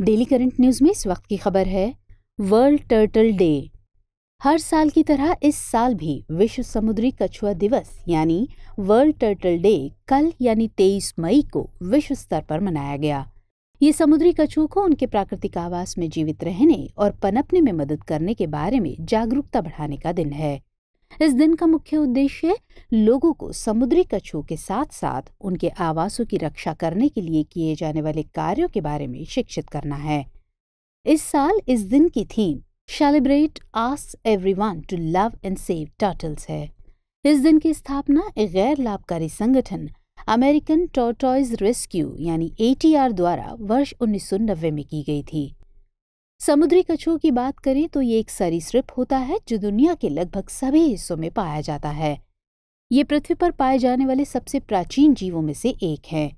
Daily current news में इस वक्त की खबर है वर्ल्ड टर्टल डे हर साल की तरह इस साल भी विश्व समुद्री कछुआ दिवस यानी वर्ल्ड टर्टल डे कल यानी 23 मई को विश्व स्तर पर मनाया गया ये समुद्री कछुओं को उनके प्राकृतिक आवास में जीवित रहने और पनपने में मदद करने के बारे में जागरूकता बढ़ाने का दिन है इस दिन का मुख्य उद्देश्य लोगों को समुद्री कछुओं के साथ साथ उनके आवासों की रक्षा करने के लिए किए जाने वाले कार्यों के बारे में शिक्षित करना है इस साल इस दिन की theme celebrate as everyone to love and save turtles है इस दिन की स्थापना एक गैर लाभकारी संगठन अमेरिकन टोटॉयज रेस्क्यू यानी एटीआर द्वारा वर्ष उन्नीस में की गई थी समुद्री कछुओं की बात करें तो ये एक सरीसृप होता है जो दुनिया के लगभग सभी हिस्सों में पाया जाता है ये पृथ्वी पर पाए जाने वाले सबसे प्राचीन जीवों में से एक है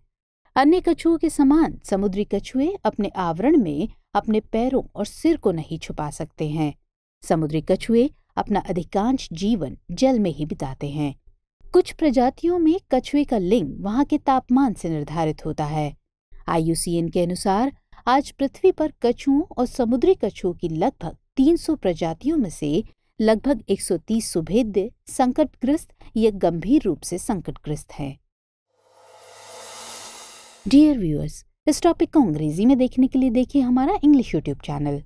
अन्य कछुओं के समान समुद्री कछुए अपने आवरण में अपने पैरों और सिर को नहीं छुपा सकते हैं समुद्री कछुए अपना अधिकांश जीवन जल में ही बिताते हैं कुछ प्रजातियों में कछुए का लिंग वहां के तापमान से निर्धारित होता है आईयूसीएन के अनुसार आज पृथ्वी पर कछुओं और समुद्री कछुओं की लगभग 300 प्रजातियों में से लगभग 130 सुभेद्य संकटग्रस्त या गंभीर रूप से संकटग्रस्त हैं। डियर व्यूअर्स इस टॉपिक को अंग्रेजी में देखने के लिए देखिए हमारा इंग्लिश यूट्यूब चैनल